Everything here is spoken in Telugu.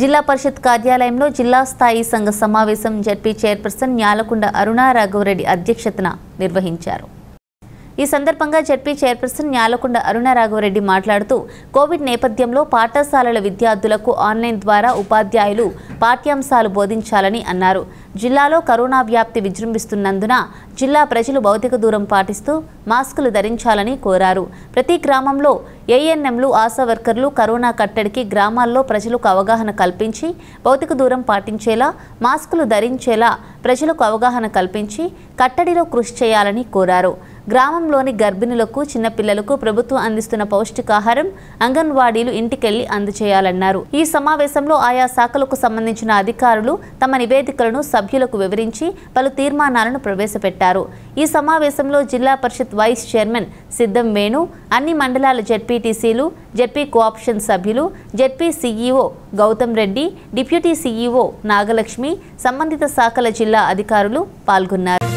జిల్లా పరిషత్ కార్యాలయంలో జిల్లా స్థాయి సంఘ సమావేశం జడ్పీ చైర్పర్సన్ న్యాలకొండ అరుణ అధ్యక్షతన నిర్వహించారు ఈ సందర్భంగా జెడ్పీ చైర్పర్సన్ న్యాలకొండ అరుణరాఘవరెడ్డి మాట్లాడుతూ కోవిడ్ నేపథ్యంలో పాఠశాలల విద్యార్థులకు ఆన్లైన్ ద్వారా ఉపాధ్యాయులు పాఠ్యాంశాలు బోధించాలని అన్నారు జిల్లాలో కరోనా వ్యాప్తి విజృంభిస్తున్నందున జిల్లా ప్రజలు భౌతిక దూరం పాటిస్తూ మాస్కులు ధరించాలని కోరారు ప్రతి గ్రామంలో ఏఎన్ఎంలు ఆశా వర్కర్లు కరోనా కట్టడికి గ్రామాల్లో ప్రజలకు అవగాహన కల్పించి భౌతిక దూరం పాటించేలా మాస్కులు ధరించేలా ప్రజలకు అవగాహన కల్పించి కట్టడిలో కృషి చేయాలని కోరారు గ్రామంలోని గర్భిణులకు చిన్నపిల్లలకు ప్రభుత్వం అందిస్తున్న పౌష్టికాహారం అంగన్వాడీలు ఇంటికెళ్లి అందజేయాలన్నారు ఈ సమావేశంలో ఆయా శాఖలకు సంబంధించిన అధికారులు తమ నివేదికలను సభ్యులకు వివరించి పలు తీర్మానాలను ప్రవేశపెట్టారు ఈ సమావేశంలో జిల్లా పరిషత్ వైస్ చైర్మన్ సిద్ధం వేణు అన్ని మండలాల జెడ్పీటీసీలు జెడ్పీ కోఆప్షన్ సభ్యులు ZP CEO Gautam Reddy deputy CEO Nagalakshmi సంబంధిత శాఖల జిల్లా అధికారులు పాల్గొన్నారు